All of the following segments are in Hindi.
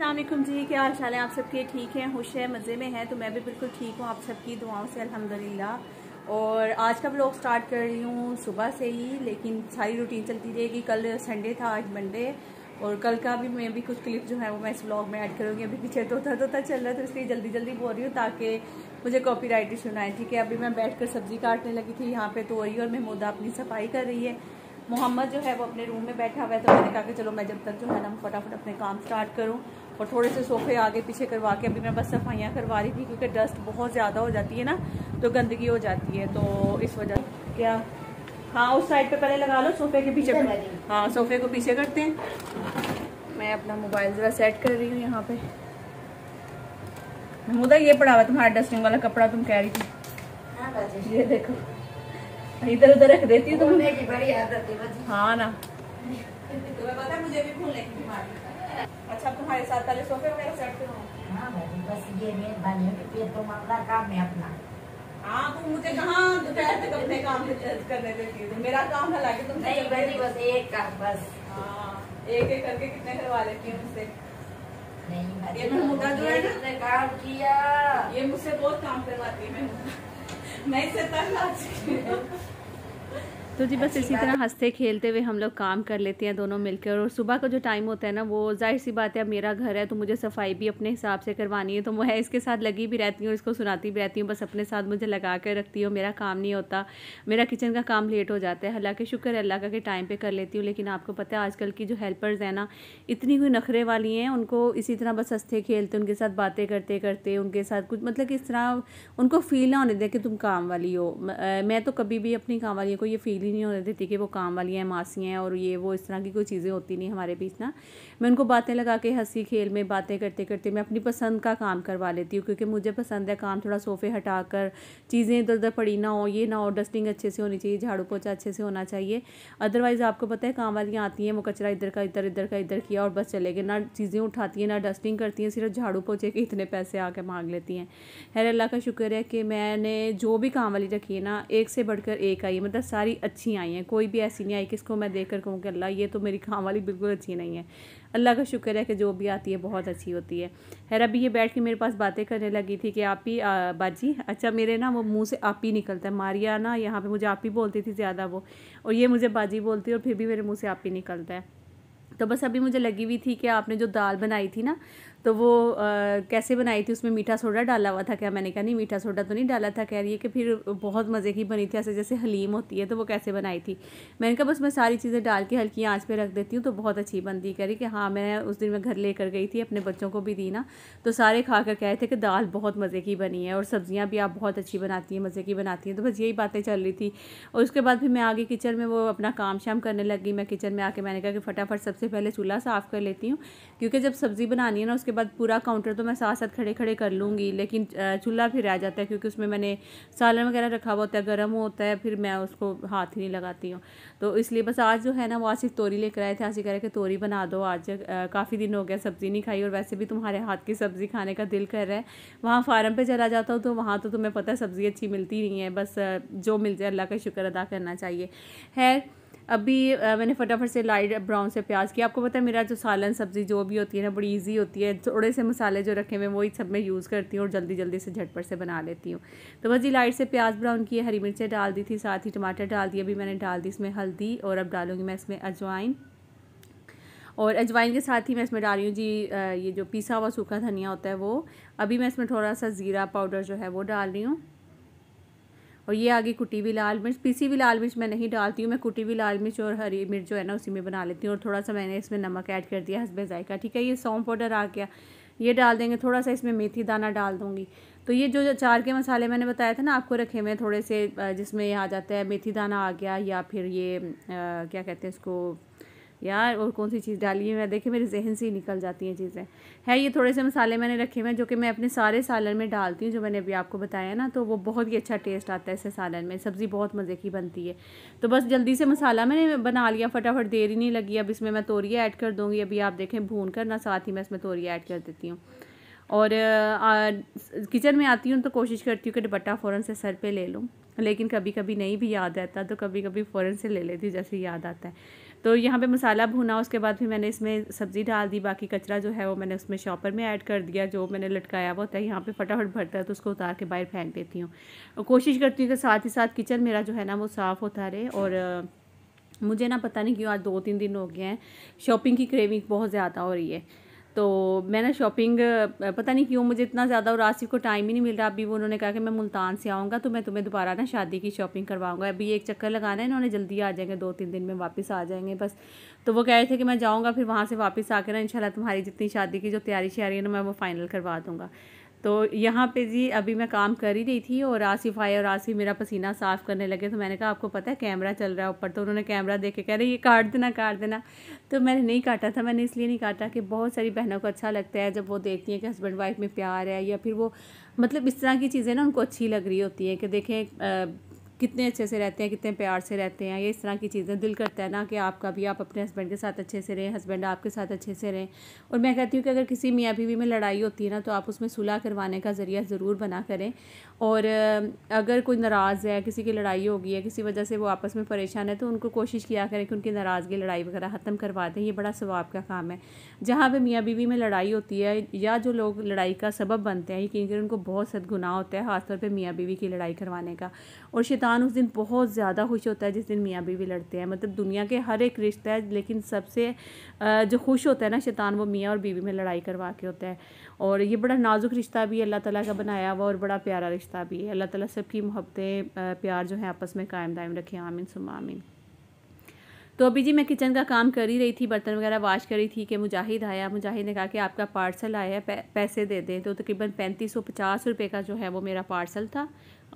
अल्लाम जी क्या हाल चाल है आप सबके ठीक हैं खुश हैं मज़े में हैं तो मैं भी बिल्कुल ठीक हूँ आप सबकी दुआओं से अल्हम्दुलिल्लाह और आज का ब्लॉग स्टार्ट कर रही हूँ सुबह से ही लेकिन सारी रूटीन चलती रहेगी कल संडे था आज मंडे और कल का भी मैं भी कुछ क्लिप जो है वो मैं इस ब्लॉग में ऐड करूँगी अभी पीछे तो तो था चल रहा है तो इसलिए जल्दी जल्दी बोल रही हूँ ताकि मुझे कॉपी राइट इशू ना ठीक है अभी मैं बैठ कर सब्जी काटने लगी थी यहाँ पे तो और महमूदा अपनी सफाई कर रही है मोहम्मद जो है वो अपने रूम में बैठा हुआ है तो मैंने कहा कि चलो मैं जब तक जो है ना फटाफट अपने काम स्टार्ट करूँ और थोड़े से सोफे आगे पीछे करवा के अभी मैं बस सफाइयाँ करवा रही थी क्योंकि डस्ट बहुत ज़्यादा हो जाती है ना तो गंदगी हो जाती है तो इस वजह क्या हाँ उस साइड पे पहले लगा लो सोफे के पीछे हाँ सोफे को पीछे करते हैं मैं अपना मोबाइल ज़रा सेट कर रही हूँ यहाँ पे महमूदा ये पड़ा हुआ तुम्हारा डस्टिंग वाला कपड़ा तुम कह रही थी हाँ, ये देखो इधर उधर रख देती हूँ तुमने की बड़ी आदत है हाँ ना तुम्हें पता मुझे भी भूलने की बीमारी अच्छा तुम्हारे साथ पहले सोफे में हाँ, बस ये मेरे बाले ये तो मामला काम है अपना हाँ तुम मुझे कहाँ दोपहर तक अपने काम करने देती हो मेरा काम है लाके तुम नहीं मेरी बस एक काम बस हाँ एक एक करके कितने करवा लेती हूँ मुझसे नहीं ये तो महमूदा जो है ना काम किया ये मुझसे बहुत काम करवाती है मैं इससे तंग आ चुकी हूँ तो जी बस इसी तरह हंसते खेलते हुए हम लोग काम कर लेते हैं दोनों मिलकर और सुबह का जो टाइम होता है ना वो जाहिर सी बात है अब मेरा घर है तो मुझे सफाई भी अपने हिसाब से करवानी है तो मैं इसके साथ लगी भी रहती हूँ इसको सुनाती भी रहती हूँ बस अपने साथ मुझे लगा कर रखती हूँ मेरा काम नहीं होता मेरा किचन का काम लेट हो जाता है हालाँकि शुक्र है अल्लाह का कि टाइम पर कर लेती हूँ लेकिन आपको पता है आजकल की जो हेल्पर्स हैं ना इतनी कोई नखरे वाली हैं उनको इसी तरह बस हंसते खेलते उनके साथ बातें करते करते उनके साथ कुछ मतलब कि इस तरह उनको फील ना होने दें कि तुम काम वाली हो मैं तो कभी भी अपनी काम वाली को ये फील ही नहीं होते थे ठीक है वो काम वाली हैं मासियाँ हैं और ये वो इस तरह की कोई चीज़ें होती नहीं हमारे बीच ना मैं उनको बातें लगा के हंसी खेल में बातें करते करते मैं अपनी पसंद का काम करवा लेती हूँ क्योंकि मुझे पसंद है काम थोड़ा सोफ़े हटा कर चीज़ें इधर उधर पड़ी ना हो ये ना हो डस्टिंग अच्छे से होनी चाहिए झाड़ू पोछा अच्छे से होना चाहिए अदरवाइज़ आपको पता है काम वालियाँ आती हैं वो कचरा इधर का इधर इधर का इधर किया और बस चले गए ना चीज़ें उठाती हैं ना डस्टिंग करती हैं सिर्फ झाड़ू पोछे के इतने पैसे आके मांग लेती हैं खैर अल्लाह का शुक्र है कि मैंने जो भी काम वाली रखी है ना एक से बढ़कर एक आई है मतलब सारी अच्छी अच्छी आई हैं कोई भी ऐसी नहीं आई कि इसको मैं देख कर कहूँ कि अल्लाह ये तो मेरी खाँ वाली बिल्कुल अच्छी नहीं है अल्लाह का शुक्र है कि जो भी आती है बहुत अच्छी होती है खैर अभी ये बैठ के मेरे पास बातें करने लगी थी कि आप ही बाजी अच्छा मेरे ना वो मुँह से आप ही निकलता है मारिया ना यहाँ पर मुझे आप ही बोलती थी ज़्यादा वो और ये मुझे बाजी बोलती है और फिर भी मेरे मुँह से आप ही निकलता है तो बस अभी मुझे लगी हुई थी कि आपने जो दाल बनाई थी ना तो वो आ, कैसे बनाई थी उसमें मीठा सोडा डाला हुआ था क्या मैंने कहा नहीं मीठा सोडा तो नहीं डाला था कह रही है कि फिर बहुत मज़े की बनी थी ऐसे जैसे हलीम होती है तो वो कैसे बनाई थी मैंने कहा बस मैं सारी चीज़ें डाल के हल्की आँच पर रख देती हूँ तो बहुत अच्छी बनती कह रही कि हाँ मैं उस दिन मैं घर लेकर गई थी अपने बच्चों को भी दी ना तो सारे खा कर कहे थे कि दाल बहुत मज़े की बनी है और सब्ज़ियाँ भी आप बहुत अच्छी बनाती हैं मज़े की बनाती हैं तो बस यही बातें चल रही थी और उसके बाद फिर मैं आगे किचन में वो अपना काम शाम करने लगी मैं किचन में आके मैंने कहा कि फटाफट सबसे पहले चूल्हा साफ़ कर लेती हूँ क्योंकि जब सब्ज़ी बनानी है ना उसके बाद पूरा काउंटर तो मैं साथ साथ खड़े खड़े कर लूँगी लेकिन चूल्हा फिर रह जाता है क्योंकि उसमें मैंने सालन वगैरह रखा हुआ होता है गर्म होता है फिर मैं उसको हाथ ही नहीं लगाती हूँ तो इसलिए बस आज जो है ना वो आसिफ तोरी लेकर आए थे आसिफ कह रहे कि तोरी बना दो आज काफ़ी दिन हो गया सब्ज़ी नहीं खाई और वैसे भी तुम्हारे हाथ की सब्ज़ी खाने का दिल कर रहा है वहाँ फार्म पर चला जाता हूँ तो वहाँ तो तुम्हें पता है सब्ज़ी अच्छी मिलती नहीं है बस जो मिल जाए अल्लाह का शुक्र अदा करना चाहिए है अभी मैंने फटाफट से लाइट ब्राउन से प्याज किया आपको पता है मेरा जो सालन सब्ज़ी जो भी होती है ना बड़ी इजी होती है थोड़े से मसाले जो रखे हुए वही सब मैं यूज़ करती हूँ और जल्दी जल्दी से झटपट से बना लेती हूँ तो बस जी लाइट से प्याज ब्राउन किए हरी मिर्चें डाल दी थी साथ ही टमाटर डाल दिए अभी मैंने डाल दी इसमें हल्दी और अब डालूँगी मैं इसमें अजवाइन और अजवाइन के साथ ही मैं इसमें डाल रही हूँ जी ये जो पीसा हुआ सूखा धनिया होता है वो अभी मैं इसमें थोड़ा सा ज़ीरा पाउडर जो है वो डाल रही हूँ और ये आ गई कुटी हुई लाल मिर्च पीसी हुई लाल मिर्च मैं नहीं डालती हूँ मैं कुटी हुई लाल मिर्च और हरी मिर्च जो है ना उसी में बना लेती हूँ और थोड़ा सा मैंने इसमें नमक ऐड कर दिया हंसबे जायका ठीक है ये सौंप पाउडर आ गया ये डाल देंगे थोड़ा सा इसमें मेथी दाना डाल दूँगी तो ये जो अचार के मसाले मैंने बताया था ना आपको रखे हुए थोड़े से जिसमें ये आ जाता है मेथी दाना आ गया या फिर ये आ, क्या कहते हैं इसको यार और कौन सी चीज़ डाली है मैं देखिए मेरे जहन से ही निकल जाती हैं चीज़ें है ये थोड़े से मसाले मैंने रखे हुए हैं जो कि मैं अपने सारे सालन में डालती हूँ जो मैंने अभी आपको बताया ना तो वो बहुत ही अच्छा टेस्ट आता है ऐसे सालन में सब्ज़ी बहुत मज़े की बनती है तो बस जल्दी से मसाला मैंने बना लिया फटाफट देर ही नहीं लगी अब इसमें मैं तोरिया ऐड कर दूँगी अभी आप देखें भून कर ना साथ ही मैं इसमें तोरिया ऐड कर देती हूँ और किचन में आती हूँ तो कोशिश करती हूँ कि दुपट्टा फ़ौरन से सर पर ले लूँ लेकिन कभी कभी नहीं भी याद रहता तो कभी कभी फ़ौरन से ले लेती जैसे याद आता है तो यहाँ पे मसाला भुना उसके बाद भी मैंने इसमें सब्ज़ी डाल दी बाकी कचरा जो है वो मैंने उसमें शॉपर में ऐड कर दिया जो मैंने लटकाया हुआ होता है यहाँ पे फटाफट भरता है तो उसको उतार के बाहर फेंक देती हूँ कोशिश करती हूँ कि साथ ही साथ किचन मेरा जो है ना वो साफ़ होता रहे और मुझे ना पता नहीं क्यों आज दो तीन दिन हो गए हैं शॉपिंग की क्रेविंग बहुत ज़्यादा हो रही है तो मैंने शॉपिंग पता नहीं क्यों मुझे इतना ज़्यादा और आसिफ को टाइम ही नहीं मिल रहा अभी वो उन्होंने कहा कि मैं मुल्तान से आऊँगा तो मैं तुम्हें दोबारा ना शादी की शॉपिंग करवाऊँगा अभी एक चक्कर लगाना है इन्होंने जल्दी आ जाएंगे दो तीन दिन में वापस आ जाएंगे बस तो वो कह रहे थे कि मैं जाऊँगा फिर वहाँ से वापस आकर ना इंशाल्लाह तुम्हारी जितनी शादी की जो तैयारी श्यारी है ना मैं वो फ़ाइनल करवा दूँगा तो यहाँ पे जी अभी मैं काम कर ही रही थी और आसिफ आए और आसिफ मेरा पसीना साफ़ करने लगे तो मैंने कहा आपको पता है कैमरा चल रहा है ऊपर तो उन्होंने कैमरा देख के कह रहे ये काट देना काट देना तो मैंने नहीं काटा था मैंने इसलिए नहीं काटा कि बहुत सारी बहनों को अच्छा लगता है जब वो देखती हैं कि हस्बैंड वाइफ में प्यार है या फिर वो मतलब इस तरह की चीज़ें ना उनको अच्छी लग रही होती हैं कि देखें कितने अच्छे से रहते हैं कितने प्यार से रहते हैं ये इस तरह की चीज़ें दिल करता है ना कि आपका भी आप अपने हस्बैंड के साथ अच्छे से रहें हस्बैंड आपके साथ अच्छे से रहें और मैं कहती हूँ कि अगर किसी मियाँ बीवी में लड़ाई होती है ना तो आप उसमें सुलह करवाने का ज़रिया ज़रूर बना करें और अगर कोई नाराज़ है किसी की लड़ाई हो गई है किसी वजह से वो आपस में परेशान है तो उनको कोशिश किया करें कि उनकी नाराज़गी लड़ाई वगैरह ख़त्म करवा दें ये बड़ा स्वाब का काम है जहाँ पे मियाँ बीवी में लड़ाई होती है या जो लोग लड़ाई का सबब बनते हैं यकीन कर उनको बहुत सदगुना होता है ख़ासतौर पर मियाँ बीवी की लड़ाई करवाने का और शैतान उस दिन बहुत ज़्यादा खुश होता है जिस दिन मियाँ बीवी लड़ते हैं मतलब दुनिया के हर एक रिश्ता है लेकिन सबसे जो खुश होता है ना शैतान वो मियाँ और बीवी में लड़ाई करवा के होता है और ये बड़ा नाजुक रिश्ता भी अल्लाह ताला का बनाया हुआ और बड़ा प्यारा रिश्ता भी है अल्लाह ताला सबकी मोहब्बतें प्यार जो है आपस में कायम दायम रखें आमिन आमिन तो अभी जी मैं किचन का काम कर ही रही थी बर्तन वगैरह वाश कर रही थी कि मुजाहिद आया मुजाहिद ने कहा कि आपका पार्सल आया है पै, पैसे दे दें तो तकरीबन पैंतीस सौ पचास रुपये का जो है वो मेरा पार्सल था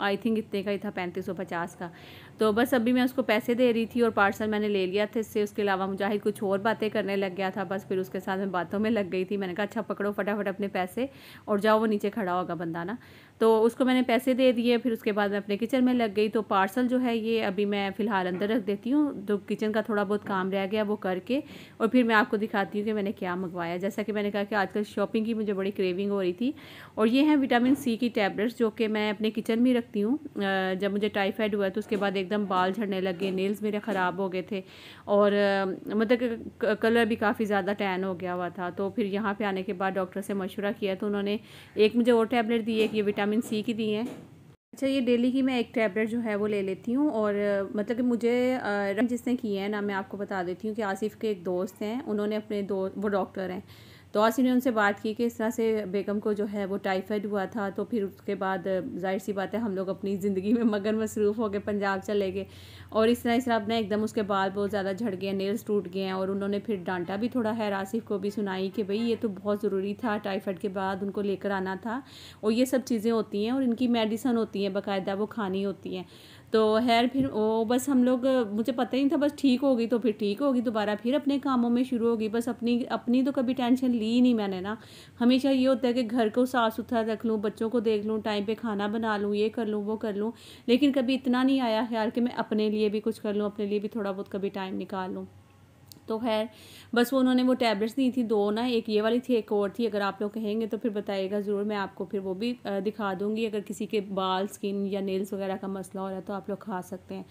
आई थिंक इतने का ही था पैंतीस सौ पचास का तो बस अभी मैं उसको पैसे दे रही थी और पार्सल मैंने ले लिया था इससे उसके अलावा मुझे कुछ और बातें करने लग गया था बस फिर उसके साथ मैं बातों में लग गई थी मैंने कहा अच्छा पकड़ो फटाफट अपने पैसे और जाओ वो नीचे खड़ा होगा बंदा ना तो उसको मैंने पैसे दे दिए फिर उसके बाद मैं अपने किचन में लग गई तो पार्सल जो है ये अभी मैं फ़िलहाल अंदर रख देती हूँ जो तो किचन का थोड़ा बहुत काम रह गया वो करके और फिर मैं आपको दिखाती हूँ कि मैंने क्या मंगवाया जैसा कि मैंने कहा कि आजकल शॉपिंग की मुझे बड़ी क्रेविंग हो रही थी और ये हैं विटामिन सी की टैबलेट्स जो कि मैं अपने किचन में रखती हूँ जब मुझे टाइफाइड हुआ तो उसके बाद एक एकदम बाल झड़ने लगे नेल्स मेरे ख़राब हो गए थे और मतलब कलर भी काफ़ी ज़्यादा टैन हो गया हुआ था तो फिर यहाँ पे आने के बाद डॉक्टर से मशवरा किया तो उन्होंने एक मुझे और टैबलेट दी कि ये विटामिन सी की दी है अच्छा ये डेली की मैं एक टैबलेट जो है वो ले लेती हूँ और मतलब कि मुझे जिसने किए हैं ना मैं आपको बता देती हूँ कि आसिफ के एक दोस्त हैं उन्होंने अपने दो वो डॉक्टर हैं तो आसिम ने उनसे बात की कि इस तरह से बेगम को जो है वो टाइफाइड हुआ था तो फिर उसके बाद जाहिर सी बात है हम लोग अपनी ज़िंदगी में मगन मसरूफ़ हो गए पंजाब चले गए और इस तरह इस तरह अपने एकदम उसके बाल बहुत ज़्यादा झड़ गए नेल्स टूट गए हैं और उन्होंने फिर डांटा भी थोड़ा है आसिफ को भी सुनाई कि भाई ये तो बहुत ज़रूरी था टाइफाइड के बाद उनको लेकर आना था और ये सब चीज़ें होती हैं और इनकी मेडिसन होती हैं बाकायदा वो खानी होती हैं तो खैर फिर वो बस हम लोग मुझे पता ही नहीं था बस ठीक होगी तो फिर ठीक होगी दोबारा फिर अपने कामों में शुरू होगी बस अपनी अपनी तो कभी टेंशन ली नहीं मैंने ना हमेशा ये होता है कि घर को साफ़ सुथरा रख लूँ बच्चों को देख लूँ टाइम पर खाना बना लूँ ये कर लूँ वो कर लूँ लेकिन कभी इतना नहीं आया ख्याल कि मैं अपने लिए भी कुछ कर लूँ अपने लिए भी थोड़ा बहुत कभी टाइम निकाल लूँ तो खैर बस वो उन्होंने वो टैबलेट्स दी थी दो ना एक ये वाली थी एक और थी अगर आप लोग कहेंगे तो फिर बताइएगा ज़रूर मैं आपको फिर वो भी दिखा दूँगी अगर किसी के बाल स्किन या नेल्स वगैरह का मसला हो रहा है तो आप लोग खा सकते हैं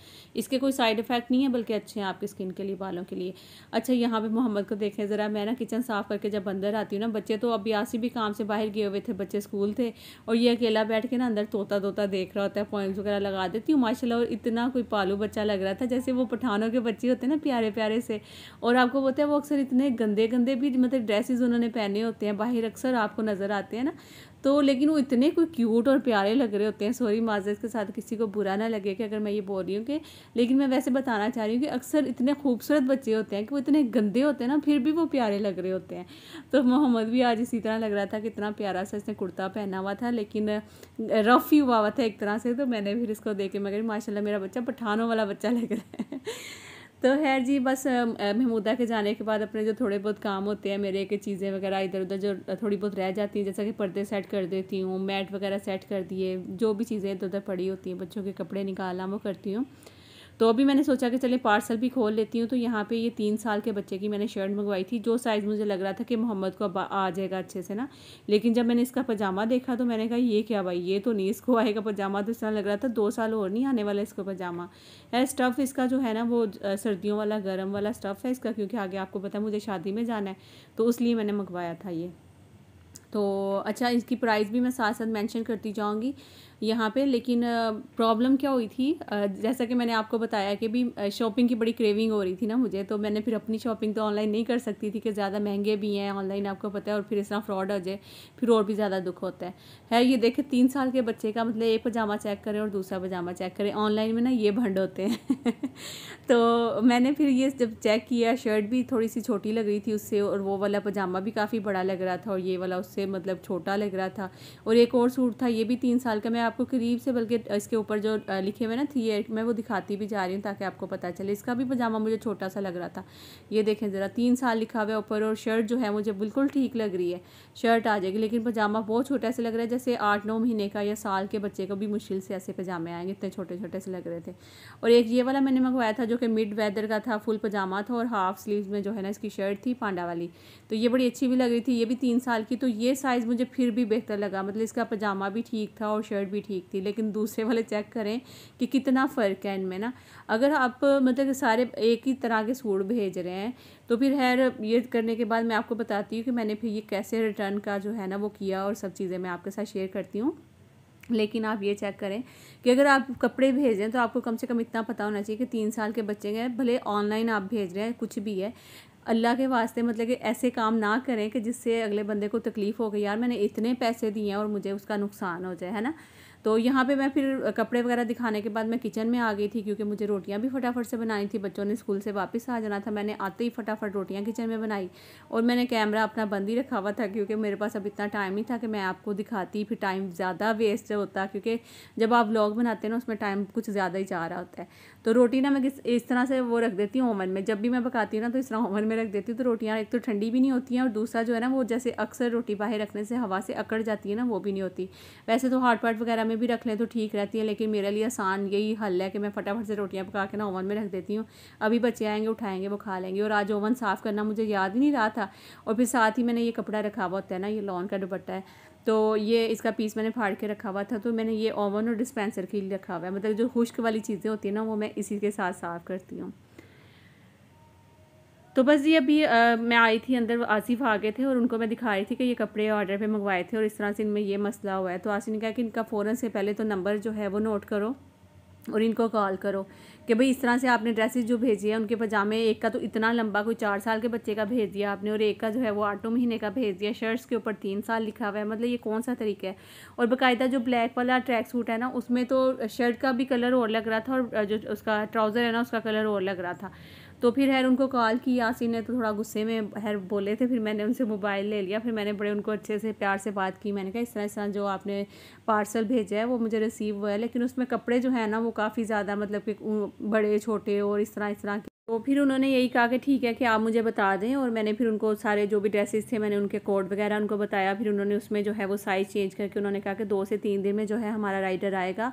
इसके कोई साइड इफ़ेक्ट नहीं है बल्कि अच्छे हैं आपकी स्किन के लिए बालों के लिए अच्छा यहाँ पर मोहम्मद को देखें ज़रा मैं ना किचन साफ़ करके जब अंदर आती हूँ ना बच्चे तो अब यासी भी काम से बाहर गए हुए थे बच्चे स्कूल थे और ये अकेला बैठ के ना अंदर तोता तोता देख रहा होता है पॉइंट्स वगैरह लगा देती हूँ माशाला और इतना कोई पालू बच्चा लग रहा था जैसे वो पठानों के बच्चे होते हैं ना प्यारे प्यारे से और आपको पता है वो अक्सर इतने गंदे गंदे भी मतलब ड्रेसेस उन्होंने पहने होते हैं बाहर अक्सर आपको नज़र आते हैं ना तो लेकिन वो इतने कोई क्यूट और प्यारे लग रहे होते हैं सॉरी माजरत के साथ किसी को बुरा ना लगे कि अगर मैं ये बोल रही हूँ कि लेकिन मैं वैसे बताना चाह रही हूँ कि अक्सर इतने खूबसूरत बच्चे होते हैं कि वो इतने गंदे होते हैं ना फिर भी वो प्यारे लग रहे होते हैं तो मोहम्मद भी आज इसी तरह लग रहा था कि इतना प्यारा सा इसने कुर्ता पहना हुआ था लेकिन रफ़ ही हुआ हुआ था एक तरह से तो मैंने फिर इसको देखे मगर माशाला मेरा बच्चा पठानों वाला बच्चा लग रहा है तो खैर जी बस महमूदा के जाने के बाद अपने जो थोड़े बहुत काम होते हैं मेरे के चीज़ें वगैरह इधर उधर जो थोड़ी बहुत रह जाती हैं जैसा कि पर्दे सेट कर देती हूँ मैट वगैरह सेट कर दिए जो भी चीज़ें इधर उधर पड़ी होती हैं बच्चों के कपड़े निकालना वो करती हूँ तो अभी मैंने सोचा कि चले पार्सल भी खोल लेती हूँ तो यहाँ पे ये तीन साल के बच्चे की मैंने शर्ट मंगवाई थी जो साइज़ मुझे लग रहा था कि मोहम्मद को अब आ जाएगा अच्छे से ना लेकिन जब मैंने इसका पजामा देखा तो मैंने कहा ये क्या भाई ये तो नहीं इसको आएगा पजामा तो इस तरह लग रहा था दो साल और नहीं आने वाला इसका पजामा है स्टफ़ इसका जो है ना वो सर्दियों वाला गर्म वाला स्टफ़ है इसका क्योंकि आगे आपको पता है मुझे शादी में जाना है तो उस मैंने मंगवाया था ये तो अच्छा इसकी प्राइस भी मैं साथ साथ मेंशन करती जाऊँगी यहाँ पे लेकिन प्रॉब्लम क्या हुई थी जैसा कि मैंने आपको बताया कि भी शॉपिंग की बड़ी क्रेविंग हो रही थी ना मुझे तो मैंने फिर अपनी शॉपिंग तो ऑनलाइन नहीं कर सकती थी कि ज़्यादा महंगे भी हैं ऑनलाइन आपको पता है और फिर इस फ्रॉड हो जाए फिर और भी ज़्यादा दुख होता है है ये देखे तीन साल के बच्चे का मतलब एक पजामा चेक करें और दूसरा पजामा चेक करें ऑनलाइन में ना ये भंड होते हैं तो मैंने फिर ये जब चेक किया शर्ट भी थोड़ी सी छोटी लग रही थी उससे और वो वाला पजामा भी काफ़ी बड़ा लग रहा था और ये वाला उससे मतलब छोटा लग रहा था और एक और सूट था ये भी तीन साल का मैं आपको करीब से बल्कि इसके ऊपर जो लिखे हुए ना थ्री मैं वो दिखाती भी जा रही हूँ ताकि आपको पता चले इसका भी पजामा मुझे छोटा सा लग रहा था ये देखें ज़रा तीन साल लिखा हुआ है ऊपर और शर्ट जो है मुझे बिल्कुल ठीक लग रही है शर्ट आ जाएगी लेकिन पजामा बहुत छोटा सा लग रहा है जैसे आठ नौ महीने का या साल के बच्चे को भी मुश्किल से ऐसे पजामे आएंगे इतने छोटे छोटे से लग रहे थे और एक ये वाला मैंने मंगवाया था जो कि मिड वेदर का था फुल पजामा था और हाफ स्लीव में जो है ना इसकी शर्ट थी पांडा वाली तो ये बड़ी अच्छी भी लग रही थी ये भी तीन साल की तो ये साइज़ मुझे फिर भी बेहतर लगा मतलब इसका पजामा भी ठीक था और शर्ट भी भी ठीक थी लेकिन दूसरे वाले चेक करें कि कितना फ़र्क है इनमें ना अगर आप मतलब सारे एक ही तरह के सूट भेज रहे हैं तो फिर हैर ये करने के बाद मैं आपको बताती हूँ कि मैंने फिर ये कैसे रिटर्न का जो है ना वो किया और सब चीज़ें मैं आपके साथ शेयर करती हूँ लेकिन आप ये चेक करें कि अगर आप कपड़े भेज रहे हैं तो आपको कम से कम इतना पता होना चाहिए कि तीन साल के बच्चे हैं भले ऑनलाइन आप भेज रहे हैं कुछ भी है अल्लाह के वास्ते मतलब कि ऐसे काम ना करें कि जिससे अगले बंदे को तकलीफ़ हो गई यार मैंने इतने पैसे दिए हैं और मुझे उसका नुकसान हो जाए है ना तो यहाँ पे मैं फिर कपड़े वगैरह दिखाने के बाद मैं किचन में आ गई थी क्योंकि मुझे रोटियाँ भी फटाफट से बनानी थी बच्चों ने स्कूल से वापस आ जाना था मैंने आते ही फटाफट रोटियाँ किचन में बनाई और मैंने कैमरा अपना बंद ही रखा हुआ था क्योंकि मेरे पास अब इतना टाइम ही था कि मैं आपको दिखाती फिर टाइम ज़्यादा वेस्ट होता क्योंकि जब आप ब्लॉग बनाते हैं ना उसमें टाइम कुछ ज़्यादा ही जा रहा होता है तो रोटी ना मैं इस तरह से वो रख देती हूँ ओवन में जब भी मैं पकाती हूँ ना तो इस तरह ओवन में रख देती हूँ तो रोटियाँ एक तो ठंडी भी नहीं होती हैं और दूसरा जो है ना वो जैसे अक्सर रोटी बाहर रखने से हवा से अकड़ जाती है ना वो भी नहीं होती वैसे तो हार्ट पार्ट वगैरह में भी रख लें तो ठीक रहती है लेकिन मेरे लिए आसान यही हल है कि मैं फटाफट से रोटियाँ पका के ना ओवन में रख देती हूँ अभी बच्चे आएंगे उठाएंगे वो खा लेंगे और आज ओवन साफ़ करना मुझे याद ही नहीं रहा था और फिर साथ ही मैंने ये कपड़ा रखा हुआ होता है ना ये लॉन का दुपट्टा है तो ये इसका पीस मैंने फाड़ के रखा हुआ था तो मैंने ये ओवन और डिस्पेंसर के लिए रखा हुआ है मतलब जो खुश्क वाली चीज़ें होती हैं ना वो मैं इसी के साथ साफ़ करती हूँ तो बस ये अभी आ, मैं आई थी अंदर आसिफ आ गए थे और उनको मैं दिखा रही थी कि ये कपड़े ऑर्डर पे मंगवाए थे और इस तरह से इनमें ये मसला हुआ है तो आसिफ ने कहा कि इनका फ़ौरन से पहले तो नंबर जो है वो नोट करो और इनको कॉल करो कि भाई इस तरह से आपने ड्रेसेस जो भेजी है उनके पजामे एक का तो इतना लंबा कोई चार साल के बच्चे का भेज दिया आपने और एक का जो है वो आठों महीने का भेज दिया शर्ट्स के ऊपर तीन साल लिखा हुआ है मतलब ये कौन सा तरीका है और बकायदा जो ब्लैक वाला ट्रैक सूट है ना उसमें तो शर्ट का भी कलर और लग रहा था और जो उसका ट्राउज़र है ना उसका कलर और लग रहा था तो फिर हैर उनको कॉल की यासी ने तो थोड़ा गुस्से में हैर बोले थे फिर मैंने उनसे मोबाइल ले लिया फिर मैंने बड़े उनको अच्छे से प्यार से बात की मैंने कहा इस तरह इस तरह जो आपने पार्सल भेजा है वो मुझे रिसीव हुआ है लेकिन उसमें कपड़े जो है ना वो काफ़ी ज़्यादा मतलब कि बड़े छोटे और इस तरह इस तरह के तो फिर उन्होंने यही कहा कि ठीक है कि आप मुझे बता दें और मैंने फिर उनको सारे जो भी ड्रेसेस थे मैंने उनके कोड वगैरह उनको बताया फिर उन्होंने उसमें जो है वो साइज़ चेंज करके उन्होंने कहा कि दो से तीन दिन में जो है हमारा राइडर आएगा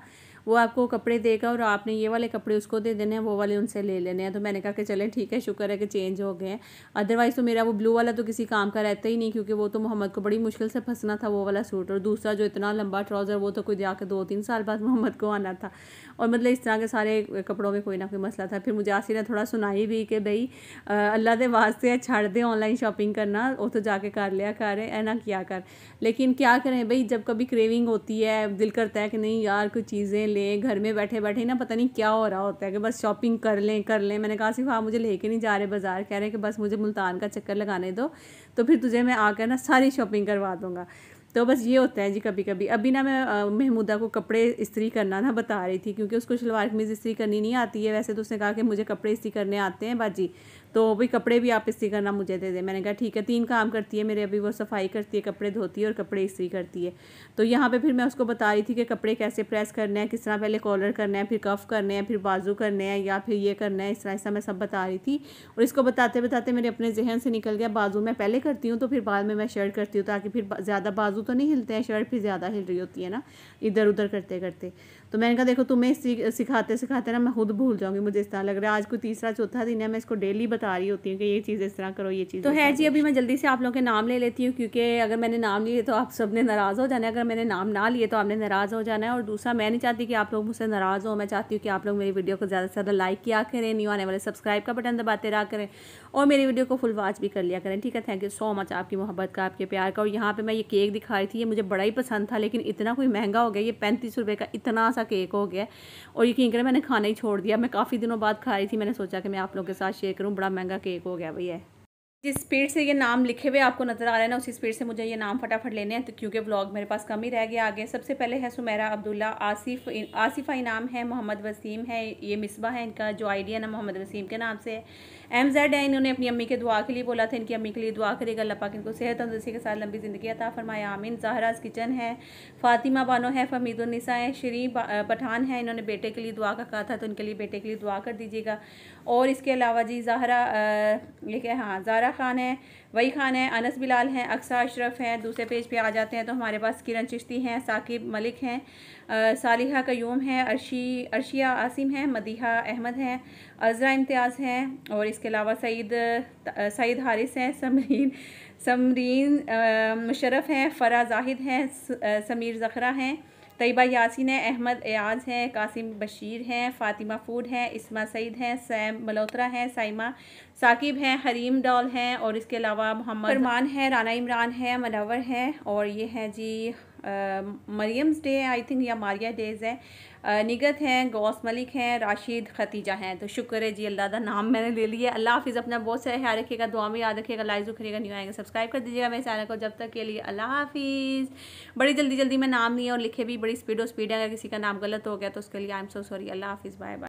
वो आपको कपड़े देगा और आपने ये वाले कपड़े उसको दे देने हैं वो वाले उनसे ले लेने हैं तो मैंने कहा कि चले ठीक है शुक्र है कि चेंज हो गए हैं अदरवाइज़ तो मेरा वो ब्लू वाला तो किसी काम का रहता ही नहीं क्योंकि वो तो मोहम्मद को बड़ी मुश्किल से फंसना था वो वाला सूट और दूसरा जो इतना लंबा ट्राउज़र वो तो कोई जाकर दो तीन साल बाद मोहम्मद को आना था और मतलब इस तरह के सारे कपड़ों में कोई ना कोई मसला था फिर मुझे आसी ने थोड़ा सुनाई भी कि भाई अल्लाह के वास्ते छाड़ दे ऑनलाइन शॉपिंग करना वो तो जाके कर लिया कर है ना किया कर लेकिन क्या करें भाई जब कभी क्रेविंग होती है दिल करता है कि नहीं यार कुछ चीज़ें लें घर में बैठे बैठे ना पता नहीं क्या हो रहा होता है कि बस शॉपिंग कर लें कर लें मैंने कहा सिर्फ आप मुझे लेके नहीं जा रहे बाज़ार कह रहे हैं कि बस मुझे मुल्तान का चक्कर लगाने दो तो फिर तुझे मैं आकर ना सारी शॉपिंग करवा दूँगा तो बस ये होता है जी कभी कभी अभी ना मैं महमूदा को कपड़े इस्त्री करना ना बता रही थी क्योंकि उसको शलवार कमीज़ इस्त्री करनी नहीं आती है वैसे तो उसने कहा कि मुझे कपड़े इस्त्री करने आते हैं बाजी तो भी कपड़े भी आप इसी करना मुझे दे दे मैंने कहा ठीक है तीन काम करती है मेरे अभी वो सफाई करती है कपड़े धोती है और कपड़े इसी करती है तो यहाँ पर फिर मैं उसको बता रही थी कि कपड़े कैसे प्रेस करने हैं किस तरह पहले कॉलर करना है फिर कफ करने हैं फिर बाजू करने हैं या फिर ये करना है इस तरह ऐसा मैं सब बता रही थी और इसको बताते बताते मेरे अपने जहन से निकल गया बाजू मैं पहले करती हूँ तो फिर बाद में मैं शर्ट करती हूँ ताकि फिर ज़्यादा बाजू तो नहीं हिलते हैं शर्ट फिर ज़्यादा हिल रही होती है ना इधर उधर करते करते तो मैंने कहा देखो तुम्हें सिखाते सिखाते ना मैं खुद भूल जाऊँगी मुझे इस तरह लग रहा है आज कोई तीसरा चौथा दिन है मैं इसको डेली बता रही होती हूँ कि ये चीज़ इस तरह करो ये चीज़ तो है जी अभी मैं जल्दी से आप लोगों के नाम ले लेती हूँ क्योंकि अगर मैंने नाम लिए तो आप सब ने नाराज़ हो जाना है अगर मैंने नाम ना लिए तो आपने नाराज़ हो जाना है और दूसरा मैं नहीं चाहती कि आप लोग मुझसे नाराज़ हो मैं चाहती हूँ कि आप लोग मेरी वीडियो को ज़्यादा से ज़्यादा लाइक किया करें न्यू आने वाले सब्सक्राइब का बटन दबाते रहा करें और मेरी वीडियो को फुल वॉच भी कर लिया करें ठीक है थैंक यू सो मच आपकी मोहब्बत का आपके प्यार का और यहाँ पर मैं ये केक दिखा रही थी ये मुझे बड़ा ही पसंद था लेकिन इतना कोई महंगा हो गया ये पैंतीस रुपये का इतना सा केक हो गया और यकीन करें मैंने खाना ही छोड़ दिया मैं काफ़ी दिनों बाद खा रही थी मैंने सोचा कि मैं आप लोगों के साथ शेयर करूँ बड़ा बड़ा महंगा केक हो गया भैया जिस स्पीड से ये नाम लिखे हुए आपको नज़र आ रहे हैं ना उसी स्पीड से मुझे ये नाम फटाफट लेने हैं तो क्योंकि ब्लॉग मेरे पास कम ही रह गया आगे सबसे पहले है सुमेरा अब्दुल्ला आसिफ आसिफा इनाम है मोहम्मद वसीम है ये मिसबा है इनका जो आइडिया ना मोहम्मद वसीम के नाम से है एम जेड है इन्होंने अपनी अम्मी के दुआ के लिए बोला था इनकी अम्मी के लिए दुआ करेगा अल्लाह पाक इनको सेहत तंदुरुस्ती के साथ लंबी ज़िंदगी अता फरमाया आमिन जहराज किचन है फातिमा बानो है फमीदुलनिसा है श्री पठान है इन्होंने बेटे के लिए दुआ का कहा था तो इनके लिए बेटे के लिए दुआ कर दीजिएगा और इसके अलावा जी जहरा लिखे हाँ जहरा खान है वही खान है अनस बिलाल हैं अक्सा अशरफ हैं दूसरे पेज पे आ जाते हैं तो हमारे पास किरण चिश्ती हैं साकिब मलिक हैं सालिहा कयूम हैं अर्शी अर्शिया आसिम हैं मदीहा अहमद हैं अजरा इम्तियाज़ हैं और इसके अलावा सईद सईद हारिस हैं समरीन समरीन मुशरफ हैं फ़रा जाहिद हैं समीर ज़खरा हैं तयबा यासिन है अहमद एयाज हैं कासिम बशीर हैं फ़ातिमा फूड हैं इसमा सईद हैं सैम मल्होत्रा हैं साइमा साकिब हैं हरीम डॉल हैं और इसके अलावा मोहम्मद फरमान हैं राना इमरान हैं मनवर हैं और ये हैं जी मरियम्स डे आई थिंक या मारिया डेज़ है निगत हैं गौस मलिक हैं राशिद खतीजा हैं तो शुक्र है जी अल्लाह का नाम मैंने ले लिया अल्लाह हाफिज़ अपना बहुत सारा ख्याल रखिएगा दुआ में याद रखिएगा लाइक रखिएगा न्यू आएगा सब्सक्राइब कर दीजिएगा मेरे चैनल को जब तक के लिए अल्लाह हाफिज़ बड़ी जल्दी जल्दी मैं नाम लिया और लिखे भी बड़ी स्पीड और स्पीड है अगर किसी का नाम गलत हो गया तो उसके लिए आई एम सो सॉरी अल्लाह हाफिज़ बाय बाय